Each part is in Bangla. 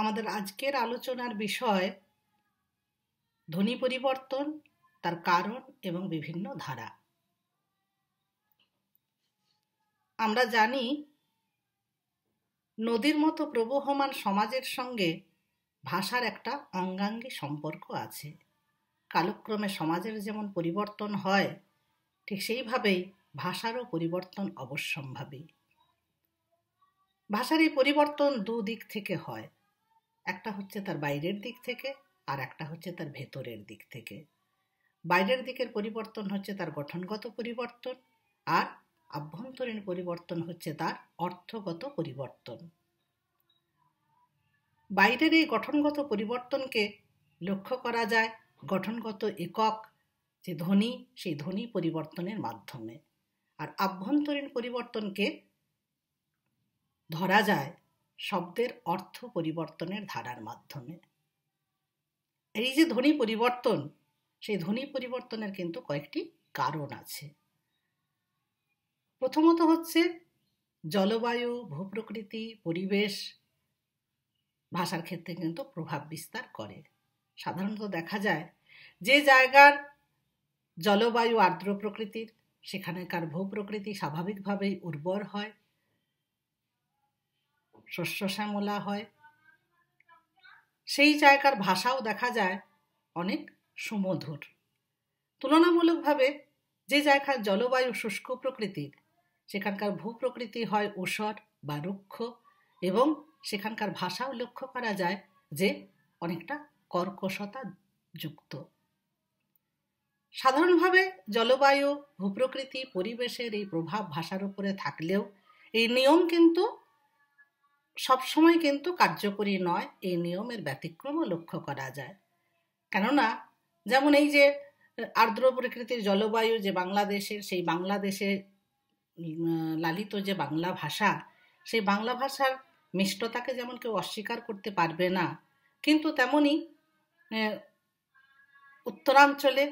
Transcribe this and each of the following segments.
আমাদের আজকের আলোচনার বিষয় ধ্বনি পরিবর্তন তার কারণ এবং বিভিন্ন ধারা আমরা জানি নদীর মতো প্রবহমান সমাজের সঙ্গে ভাষার একটা অঙ্গাঙ্গী সম্পর্ক আছে কালক্রমে সমাজের যেমন পরিবর্তন হয় ঠিক সেইভাবেই ভাষারও পরিবর্তন অবশ্যম্ভাবী ভাষার এই পরিবর্তন দুদিক থেকে হয় একটা হচ্ছে তার বাইরের দিক থেকে আর একটা হচ্ছে তার ভেতরের দিক থেকে বাইরের দিকের পরিবর্তন হচ্ছে তার গঠনগত পরিবর্তন আর আভ্যন্তরীণ পরিবর্তন হচ্ছে তার অর্থগত পরিবর্তন বাইরের এই গঠনগত পরিবর্তনকে লক্ষ্য করা যায় গঠনগত একক যে ধ্বনি সেই ধ্বনি পরিবর্তনের মাধ্যমে আর আভ্যন্তরীণ পরিবর্তনকে ধরা যায় শব্দের অর্থ পরিবর্তনের ধারার মাধ্যমে এই যে ধ্বনি পরিবর্তন সেই ধ্বনি পরিবর্তনের কিন্তু কয়েকটি কারণ আছে প্রথমত হচ্ছে জলবায়ু ভূপ্রকৃতি পরিবেশ ভাষার ক্ষেত্রে কিন্তু প্রভাব বিস্তার করে সাধারণত দেখা যায় যে জায়গার জলবায়ু আর্দ্র প্রকৃতির সেখানকার ভূপ্রকৃতি স্বাভাবিকভাবেই উর্বর হয় শস্য শ্যামলা হয় সেই জায়গার ভাষাও দেখা যায় অনেক সুমধুর তুলনামূলকভাবে যে জায়গার জলবায়ু শুষ্ক প্রকৃতির সেখানকার ভূপ্রকৃতি হয় ঊষর বা রুক্ষ এবং সেখানকার ভাষাও লক্ষ্য করা যায় যে অনেকটা কর্কশতা যুক্ত সাধারণভাবে জলবায়ু ভূপ্রকৃতি পরিবেশের এই প্রভাব ভাষার উপরে থাকলেও এই নিয়ম কিন্তু সবসময় কিন্তু কার্যকরী নয় এই নিয়মের ব্যতিক্রমও লক্ষ্য করা যায় কেননা যেমন এই যে আর্দ্র প্রকৃতির জলবায়ু যে বাংলাদেশের সেই বাংলাদেশে লালিত যে বাংলা ভাষা সেই বাংলা ভাষার মিষ্টতাকে যেমন কেউ অস্বীকার করতে পারবে না কিন্তু তেমনি উত্তরাঞ্চলে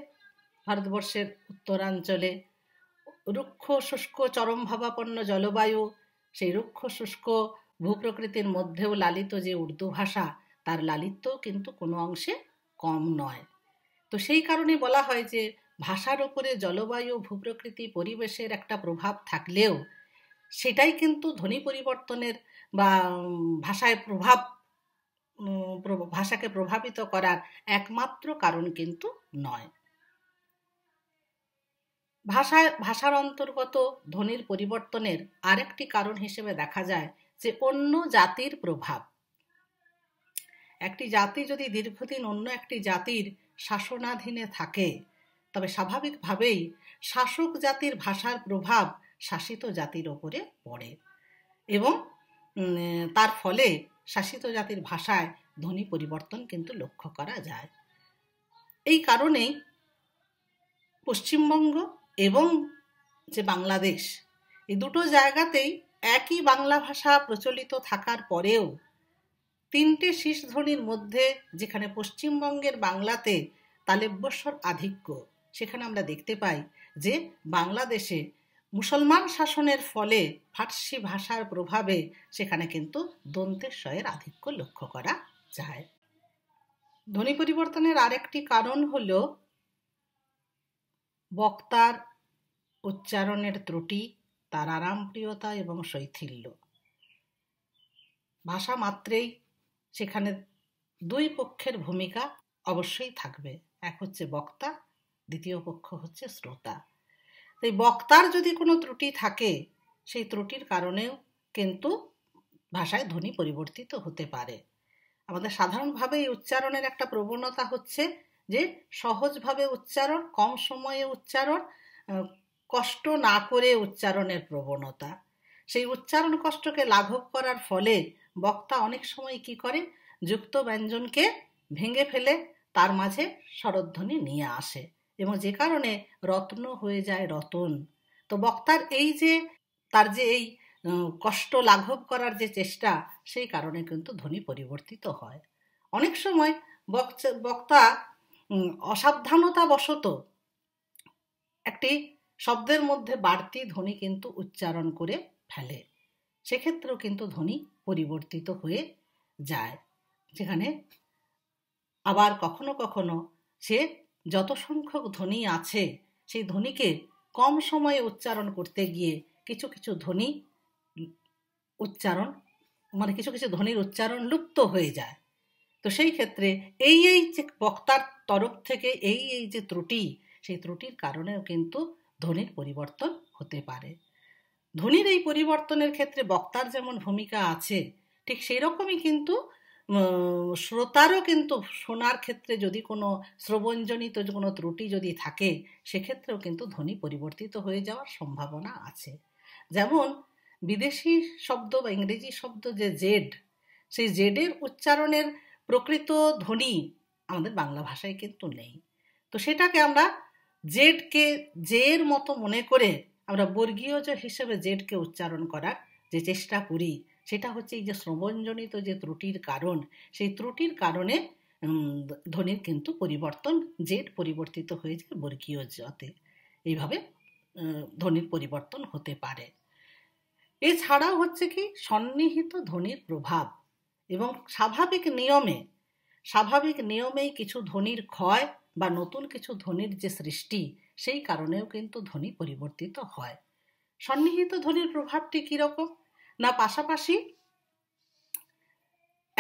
ভারতবর্ষের উত্তরাঞ্চলে রুক্ষ শুষ্ক চরমভাবাপন্ন জলবায়ু সেই রুক্ষ শুষ্ক ভূপ্রকৃতির মধ্যেও লালিত যে উর্দু ভাষা তার লালিত্য কিন্তু কোনো অংশে কম নয় তো সেই কারণে বলা হয় যে ভাষার উপরে জলবায়ু ভূপ্রকৃতি পরিবেশের একটা প্রভাব থাকলেও সেটাই কিন্তু ধ্বনি পরিবর্তনের বা ভাষায় প্রভাব ভাষাকে প্রভাবিত করার একমাত্র কারণ কিন্তু নয় ভাষা ভাষার অন্তর্গত ধ্বনির পরিবর্তনের আরেকটি কারণ হিসেবে দেখা যায় যে অন্য জাতির প্রভাব একটি জাতি যদি দীর্ঘদিন অন্য একটি জাতির শাসনাধীনে থাকে তবে স্বাভাবিকভাবেই শাসক জাতির ভাষার প্রভাব শাসিত জাতির ওপরে পড়ে এবং তার ফলে শাসিত জাতির ভাষায় ধ্বনি পরিবর্তন কিন্তু লক্ষ্য করা যায় এই কারণেই পশ্চিমবঙ্গ এবং যে বাংলাদেশ এই দুটো জায়গাতেই একই বাংলা ভাষা প্রচলিত থাকার পরেও তিনটে ধ্বনির মধ্যে যেখানে পশ্চিমবঙ্গের বাংলাতে তালেব্যস্বর আধিক্য সেখানে আমরা দেখতে পাই যে বাংলাদেশে মুসলমান শাসনের ফলে ফার্সি ভাষার প্রভাবে সেখানে কিন্তু দন্তেশ্বয়ের আধিক্য লক্ষ্য করা যায় ধ্বনি পরিবর্তনের আরেকটি কারণ হল বক্তার উচ্চারণের ত্রুটি তার আরামপ্রিয়তা এবং শৈথিল্য ভাষা মাত্রেই সেখানে দুই পক্ষের ভূমিকা অবশ্যই থাকবে এক হচ্ছে বক্তা দ্বিতীয় পক্ষ হচ্ছে শ্রোতা তাই বক্তার যদি কোনো ত্রুটি থাকে সেই ত্রুটির কারণেও কিন্তু ভাষায় ধ্বনি পরিবর্তিত হতে পারে আমাদের সাধারণভাবে এই উচ্চারণের একটা প্রবণতা হচ্ছে যে সহজভাবে উচ্চারণ কম সময়ে উচ্চারণ কষ্ট না করে উচ্চারণের প্রবণতা সেই উচ্চারণ কষ্টকে লাঘব করার ফলে বক্তা অনেক সময় কি করে যুক্ত ব্যঞ্জনকে ভেঙে ফেলে তার মাঝে স্বরধ্বনি নিয়ে আসে এবং যে কারণে রত্ন হয়ে যায় রতন তো বক্তার এই যে তার যে এই কষ্ট লাঘব করার যে চেষ্টা সেই কারণে কিন্তু ধ্বনি পরিবর্তিত হয় অনেক সময় বক্তা অসাবধানতাবশত একটি শব্দের মধ্যে বাড়তি ধ্বনি কিন্তু উচ্চারণ করে ফেলে সেক্ষেত্রেও কিন্তু ধ্বনি পরিবর্তিত হয়ে যায় যেখানে আবার কখনো কখনো সে যত সংখ্যক ধ্বনি আছে সেই ধ্বনিকে কম সময়ে উচ্চারণ করতে গিয়ে কিছু কিছু ধ্বনি উচ্চারণ মানে কিছু কিছু ধ্বনির উচ্চারণ লুপ্ত হয়ে যায় তো সেই ক্ষেত্রে এই এই যে বক্তার তরফ থেকে এই এই যে ত্রুটি সেই ত্রুটির কারণেও কিন্তু ধ্বনির পরিবর্তন হতে পারে ধ্বনির এই পরিবর্তনের ক্ষেত্রে বক্তার যেমন ভূমিকা আছে ঠিক সেই রকমই কিন্তু শ্রোতারও কিন্তু শোনার ক্ষেত্রে যদি কোনো শ্রবণজনিত কোনো ত্রুটি যদি থাকে সেক্ষেত্রেও কিন্তু ধ্বনি পরিবর্তিত হয়ে যাওয়ার সম্ভাবনা আছে যেমন বিদেশি শব্দ বা ইংরেজি শব্দ যে জেড সেই জেডের উচ্চারণের প্রকৃত ধ্বনি আমাদের বাংলা ভাষায় কিন্তু নেই তো সেটাকে আমরা জেডকে জের মতো মনে করে আমরা বর্গীয় হিসেবে জেডকে উচ্চারণ করার যে চেষ্টা করি সেটা হচ্ছে এই যে শ্রবণজনিত যে ত্রুটির কারণ সেই ত্রুটির কারণে ধ্বনির কিন্তু পরিবর্তন জেড পরিবর্তিত হয়ে যায় বর্গীয় জতে এইভাবে ধ্বনির পরিবর্তন হতে পারে এছাড়াও হচ্ছে কি সন্নিহিত ধ্বনির প্রভাব এবং স্বাভাবিক নিয়মে স্বাভাবিক নিয়মেই কিছু ধ্বনির ক্ষয় বা নতুন কিছু ধ্বনির যে সৃষ্টি সেই কারণেও কিন্তু ধ্বনি পরিবর্তিত হয় সন্নিহিত ধ্বনির প্রভাবটি কীরকম না পাশাপাশি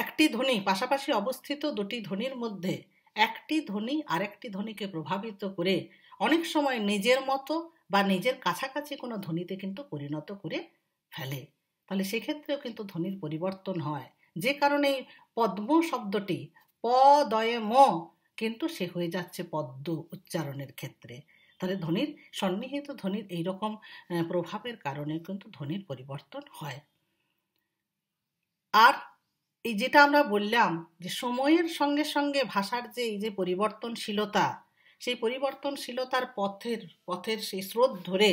একটি ধ্বনি পাশাপাশি অবস্থিত দুটি ধ্বনির মধ্যে একটি ধ্বনি আরেকটি ধ্বনিকে প্রভাবিত করে অনেক সময় নিজের মতো বা নিজের কাছাকাছি কোনো ধ্বনিতে কিন্তু পরিণত করে ফেলে তাহলে সেক্ষেত্রেও কিন্তু ধ্বনির পরিবর্তন হয় যে কারণে পদ্ম শব্দটি প দয়ে ম কিন্তু সে হয়ে যাচ্ছে পদ্ম উচ্চারণের ক্ষেত্রে তাহলে ধ্বনির সন্নিহিত ধ্বনির এইরকম প্রভাবের কারণে কিন্তু ধ্বনির পরিবর্তন হয় আর এই যেটা আমরা বললাম যে সময়ের সঙ্গে সঙ্গে ভাষার যে এই যে পরিবর্তনশীলতা সেই পরিবর্তনশীলতার পথের পথের সেই স্রোত ধরে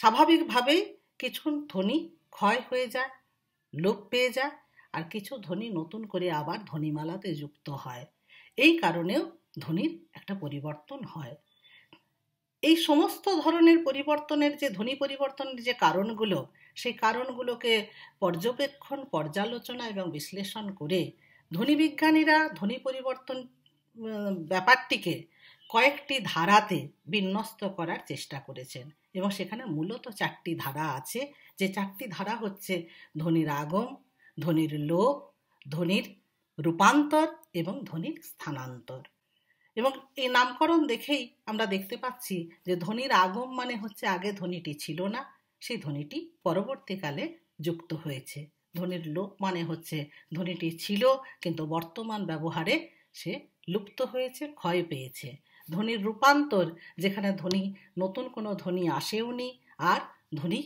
স্বাভাবিকভাবেই কিছু ধ্বনি ক্ষয় হয়ে যায় লোপ পেয়ে যায় আর কিছু ধ্বনি নতুন করে আবার ধ্বনিমালাতে যুক্ত হয় এই কারণেও ধ্বনির একটা পরিবর্তন হয় এই সমস্ত ধরনের পরিবর্তনের যে ধ্বনি পরিবর্তনের যে কারণগুলো সেই কারণগুলোকে পর্যবেক্ষণ পর্যালোচনা এবং বিশ্লেষণ করে ধ্বনিবিজ্ঞানীরা ধ্বনি পরিবর্তন ব্যাপারটিকে কয়েকটি ধারাতে বিন্যস্ত করার চেষ্টা করেছেন এবং সেখানে মূলত চারটি ধারা আছে যে চারটি ধারা হচ্ছে ধ্বনির আগম ধ্বনির লোপ ধ্বনির রূপান্তর এবং ধ্বনির স্থানান্তর এবং এই নামকরণ দেখেই আমরা দেখতে পাচ্ছি যে ধ্বনির আগম মানে হচ্ছে আগে ধ্বনিটি ছিল না সেই ধ্বনিটি পরবর্তীকালে যুক্ত হয়েছে ধ্বনির লোপ মানে হচ্ছে ধ্বনিটি ছিল কিন্তু বর্তমান ব্যবহারে সে লুপ্ত হয়েছে ক্ষয় পেয়েছে ধ্বনির রূপান্তর যেখানে ধ্বনি নতুন কোনো ধ্বনি আসেওনি আর ধ্বনি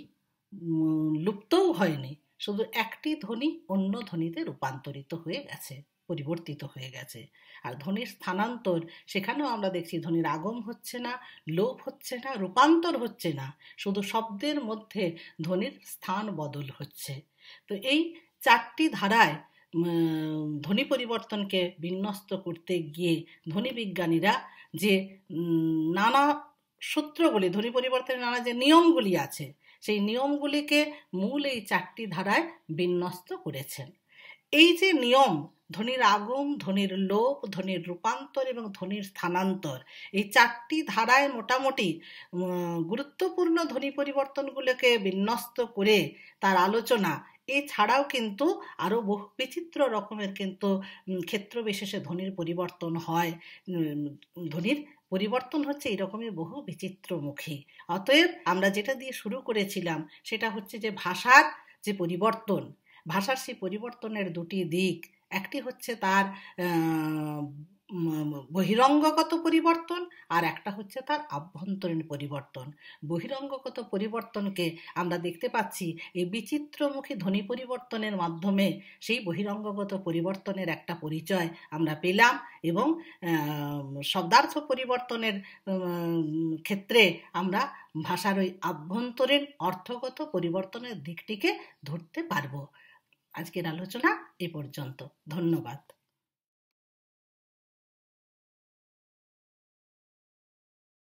লুপ্তও হয়নি শুধু একটি ধ্বনি অন্য ধ্বনিতে রূপান্তরিত হয়ে গেছে পরিবর্তিত হয়ে গেছে আর ধ্বনির স্থানান্তর সেখানেও আমরা দেখছি ধ্বনির আগম হচ্ছে না লোপ হচ্ছে না রূপান্তর হচ্ছে না শুধু শব্দের মধ্যে ধ্বনির স্থান বদল হচ্ছে তো এই চারটি ধারায় ধ্বনি পরিবর্তনকে বিন্যস্ত করতে গিয়ে ধ্বনি বিজ্ঞানীরা যে নানা সূত্রগুলি ধ্বনি পরিবর্তনের নানা যে নিয়মগুলি আছে সেই নিয়মগুলিকে মূল এই চারটি ধারায় বিন্যস্ত করেছেন এই যে নিয়ম ধ্বনির আগম ধ্বনির লোপ ধ্বনির রূপান্তর এবং ধ্বনির স্থানান্তর এই চারটি ধারায় মোটামুটি গুরুত্বপূর্ণ ধ্বনি পরিবর্তনগুলোকে বিন্যস্ত করে তার আলোচনা এছাড়াও কিন্তু আরও বহু বিচিত্র রকমের কিন্তু ক্ষেত্র বিশেষে ধ্বনির পরিবর্তন হয় ধ্বনির পরিবর্তন হচ্ছে এরকমই বহু বিচিত্রমুখী অতএব আমরা যেটা দিয়ে শুরু করেছিলাম সেটা হচ্ছে যে ভাষার যে পরিবর্তন ভাষার সেই পরিবর্তনের দুটি দিক একটি হচ্ছে তার বহিরঙ্গগত পরিবর্তন আর একটা হচ্ছে তার আভ্যন্তরীণ পরিবর্তন বহিরঙ্গগত পরিবর্তনকে আমরা দেখতে পাচ্ছি এই বিচিত্রমুখী ধ্বনি পরিবর্তনের মাধ্যমে সেই বহিরঙ্গগত পরিবর্তনের একটা পরিচয় আমরা পেলাম এবং শব্দার্থ পরিবর্তনের ক্ষেত্রে আমরা ভাষার ওই আভ্যন্তরীণ অর্থগত পরিবর্তনের দিকটিকে ধরতে পারব আজকের আলোচনা এ পর্যন্ত ধন্যবাদ